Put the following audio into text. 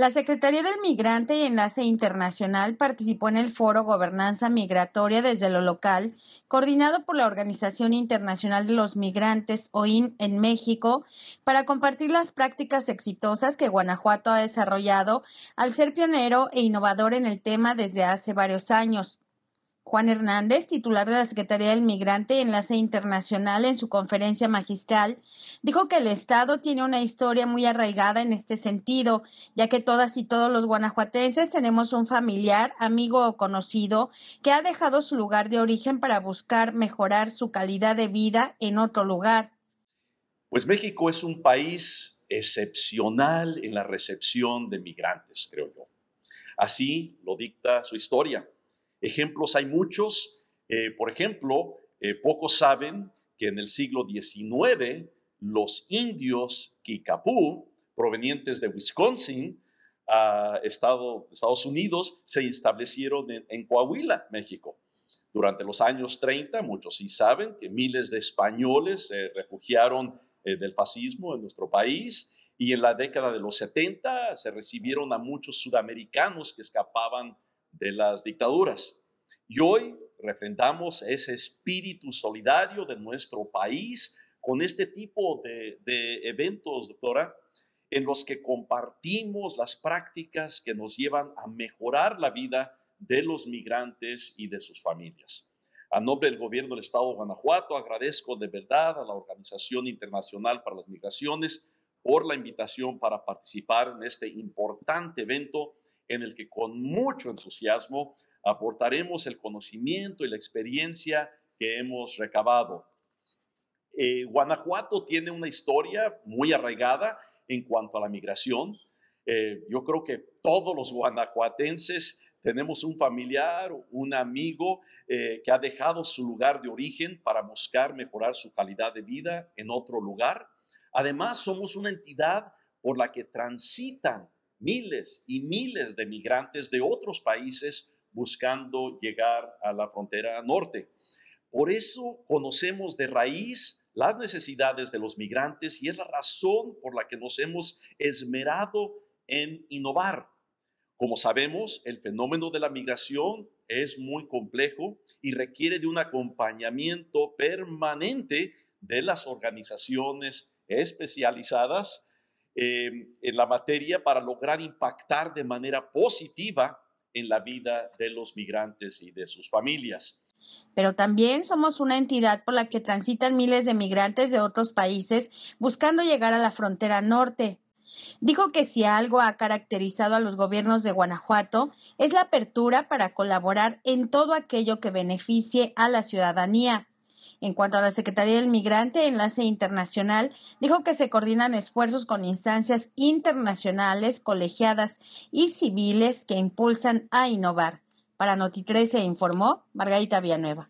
La Secretaría del Migrante y Enlace Internacional participó en el foro Gobernanza Migratoria desde lo local, coordinado por la Organización Internacional de los Migrantes, OIN, en México, para compartir las prácticas exitosas que Guanajuato ha desarrollado al ser pionero e innovador en el tema desde hace varios años. Juan Hernández, titular de la Secretaría del Migrante y Enlace Internacional, en su conferencia magistral, dijo que el Estado tiene una historia muy arraigada en este sentido, ya que todas y todos los guanajuatenses tenemos un familiar, amigo o conocido que ha dejado su lugar de origen para buscar mejorar su calidad de vida en otro lugar. Pues México es un país excepcional en la recepción de migrantes, creo yo. Así lo dicta su historia Ejemplos hay muchos. Eh, por ejemplo, eh, pocos saben que en el siglo XIX los indios Kikapú, provenientes de Wisconsin, ah, Estados Unidos se establecieron en, Coahuila, México. Durante los años 30, muchos sí saben que miles de españoles se refugiaron eh, del fascismo en nuestro país y en la década de los 70 se recibieron a muchos sudamericanos que escapaban de las dictaduras. Y hoy refrendamos ese espíritu solidario de nuestro país con este tipo de, eventos, doctora, en los que compartimos las prácticas que nos llevan a mejorar la vida de los migrantes y de sus familias. A nombre del gobierno del Estado de Guanajuato, agradezco de verdad a la Organización Internacional para las Migraciones por la invitación para participar en este importante evento en el que con mucho entusiasmo aportaremos el conocimiento y la experiencia que hemos recabado. Eh, Guanajuato tiene una historia muy arraigada en cuanto a la migración. Eh, yo creo que todos los guanajuatenses tenemos un familiar, un amigo eh, que ha dejado su lugar de origen para buscar mejorar su calidad de vida en otro lugar. Además, somos una entidad por la que transitan miles y miles de migrantes de otros países buscando llegar a la frontera norte. Por eso conocemos de raíz las necesidades de los migrantes y es la razón por la que nos hemos esmerado en innovar. Como sabemos, el fenómeno de la migración es muy complejo y requiere de un acompañamiento permanente de las organizaciones especializadas Em, en la materia para lograr impactar de manera positiva en la vida de los migrantes y de sus familias. Pero también somos una entidad por la que transitan miles de migrantes de otros países buscando llegar a la frontera norte. Dijo que si algo ha caracterizado a los gobiernos de Guanajuato es la apertura para colaborar en todo aquello que beneficie a la ciudadanía. En cuanto a la Secretaría del Migrante, Enlace Internacional dijo que se coordinan esfuerzos con instancias internacionales, colegiadas y civiles que impulsan a innovar. Para Noti se informó Margarita Villanueva.